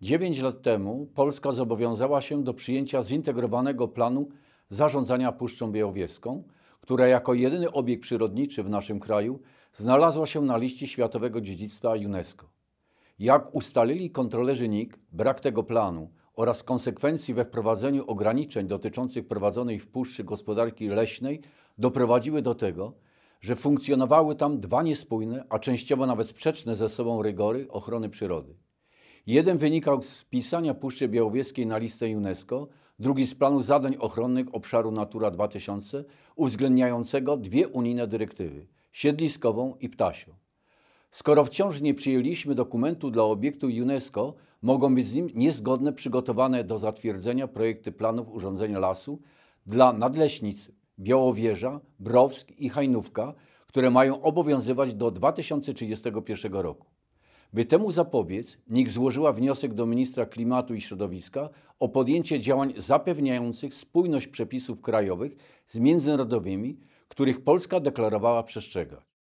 9 lat temu Polska zobowiązała się do przyjęcia zintegrowanego planu zarządzania Puszczą Białowieską, która jako jedyny obiekt przyrodniczy w naszym kraju znalazła się na liście światowego dziedzictwa UNESCO. Jak ustalili kontrolerzy NIK, brak tego planu oraz konsekwencji we wprowadzeniu ograniczeń dotyczących prowadzonej w puszczy gospodarki leśnej doprowadziły do tego, że funkcjonowały tam dwa niespójne, a częściowo nawet sprzeczne ze sobą rygory ochrony przyrody. Jeden wynikał z pisania Puszczy Białowieskiej na listę UNESCO, drugi z planu zadań ochronnych obszaru Natura 2000 uwzględniającego dwie unijne dyrektywy siedliskową i ptasią. Skoro wciąż nie przyjęliśmy dokumentu dla obiektu UNESCO, mogą być z nim niezgodne przygotowane do zatwierdzenia projekty planów urządzenia lasu dla nadleśnic Białowieża, Browsk i Hajnówka, które mają obowiązywać do 2031 roku. By temu zapobiec, NIK złożyła wniosek do ministra klimatu i środowiska o podjęcie działań zapewniających spójność przepisów krajowych z międzynarodowymi, których Polska deklarowała przestrzegać.